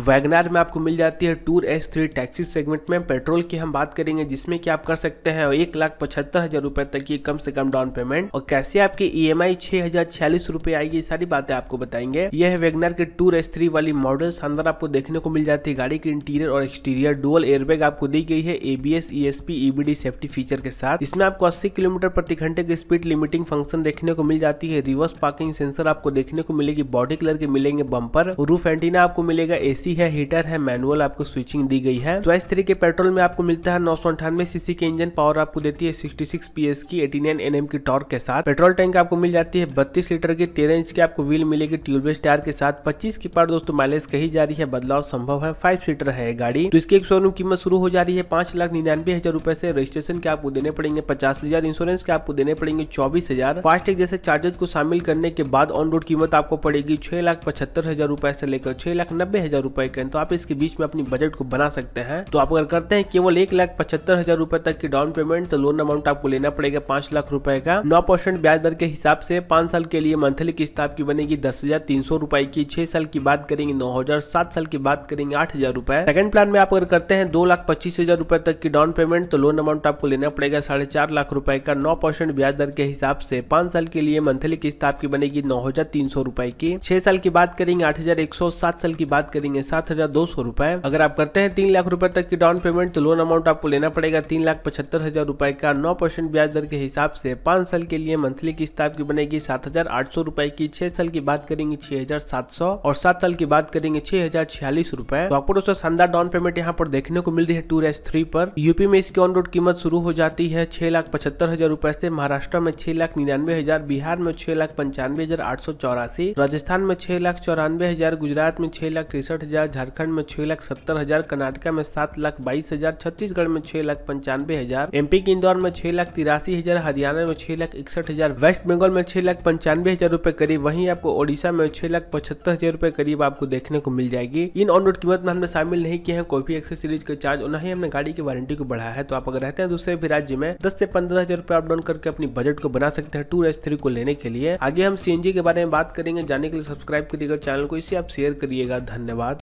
WagonR में आपको मिल जाती है tour S three taxi segment में पेट्रोल की हम बात करेंगे जिसमें कि आप कर सकते हैं एक लाख पचहत्तर हज़ार रुपए तक की कम से कम डाउन पेमेंट और कैसे आपकी ई एम आई छह हज़ार छियालीस रूपए आएगी सारी बातें आपको बताएंगे यह है वैगनार के टूर एस थ्री वाली मॉडल अंदर आपको देखने को मिल जाती है गाड़ी के इंटीरियर और एक्सटीरियर डुअल एयरबैग आपको दी गई है ABS E S P safety feature के साथ इसमें आपको अस्सी किलोमीटर प्रति घंटे की स्पीड लिमिटिंग फंक्शन देखने को मिल जाती है रिवर्स पार्किंग सेंसर आपको देखने को मिलेगी बॉडी कलर के मिलेंगे बंपर रूफ एंटीना आपको मिलेगा ए एसी है हीटर है मैनुअल आपको स्विचिंग दी गई है चॉइस थ्री के पेट्रोल में आपको मिलता है नौ सौ अंठानवे सीसी के इंजन पावर आपको देती है सिक्सटी सिक्स पी एस की एटी नाइन एन एम की टॉर्क के साथ पेट्रोल टैंक आपको मिल जाती है बत्तीस लीटर की तेरह इंच की आपको व्हील मिलेगी ट्यूबलेस टायर के साथ पच्चीस की पार दोस्तों माइलेज कही जा रही है बदलाव संभव है फाइव सीटर है गाड़ी तो इसकी एक शोरूम कीमत शुरू हो जा रही है पांच लाख निन्यानवे हजार रूपए से रजिस्ट्रेशन के आपको देने पड़ेंगे पचास हजार इंश्योरेंस के आपको देने पड़ेंगे चौबीस हजार फास्टैग जैसे चार्जेस को शामिल करने के बाद ऑन रोड कीमत आपको पड़ेगी छह लाख पचहत्तर हजार रुपए से लेकर छह लाख नब्बे हजार रुपए के तो आप इसके बीच में अपनी बजट को बना सकते हैं तो आप अगर करते हैं केवल एक लाख पचहत्तर हजार रूपए तक की डाउन पेमेंट तो लोन अमाउंट आपको लेना पड़ेगा पांच लाख रूपये का नौ परसेंट ब्याज दर के हिसाब से पांच साल के लिए मंथली किस्त आपकी बनेगी दस हजार तीन सौ रूपये की छह साल की बात करेंगे नौ हजार सात साल की बात करेंगे आठ हजार रूपए सेकंड प्लान में आप अगर करते हैं दो लाख पच्चीस हजार रूपए तक की डाउन पेमेंट तो लोन अमाउंट आपको लेना पड़ेगा साढ़े चार लाख रूपये का नौ परसेंट ब्याज दर के हिसाब से पांच साल के लिए मंथली किस्त आपकी बनेगी नौ हजार तीन सौ रूपये की छह साल की बात करेंगे आठ हजार एक सौ सात साल की बात करेंगे सात हजार दो सौ रुपए अगर आप करते हैं तीन लाख रुपए तक की डाउन पेमेंट तो लोन अमाउंट आपको लेना पड़ेगा तीन लाख पचहत्तर हजार रुपए का नौ परसेंट ब्याज दर के हिसाब से पांच साल के लिए मंथली किस्त आपकी बनेगी सात हजार आठ सौ रुपए की छह साल की बात करेंगे छह हजार सात सौ और सात साल की बात करेंगे छह हजार छियालीस रुपए तो आपको दोस्तों शानदार डाउन पेमेंट यहाँ पर देखने को मिल रही है टूर एस थ्री पर यूपी में इसकी ऑन रोड कीमत शुरू हो जाती है छह लाख पचहत्तर हजार रुपए से महाराष्ट्र में छह लाख निन्यानवे हजार बिहार में छह लाख पंचानवे हजार आठ सौ चौरासी राजस्थान में छह लाख चौरानवे हजार गुजरात में छह लाख तिरसठ हजार झारखंड में छह लाख सत्तर हजार कर्नाटका में सात लाख बाईस हजार छत्तीसगढ़ में छह लाख पंचानवे हजार एमपी के इंदौर में छह लाख तिरासी हजार हरियाणा में छह लाख इकसठ हजार वेस्ट बंगाल में छह लाख पंचानवे हजार रूपए करीब वहीं आपको ओडिशा में छह लाख पचहत्तर हजार रूपए करीब आपको देखने को मिल जाएगी इन ऑन रोड कीमत में हमने शामिल नहीं किए हैं कोई भी एक्सेसरीज का चार्ज और न ही हमने गाड़ी की वारंटी को बढ़ाया है तो आप अगर रहते हैं दूसरे भी राज्य में दस से पंद्रह हजार रूपए अपडाउन करके अपनी बजट को बना सकते हैं टू एस थ्री को लेने के लिए आगे हम सी के बारे में बात करेंगे जाने के लिए सब्सक्राइब करिएगा चैनल को इसे आप शेयर करिएगा धन्यवाद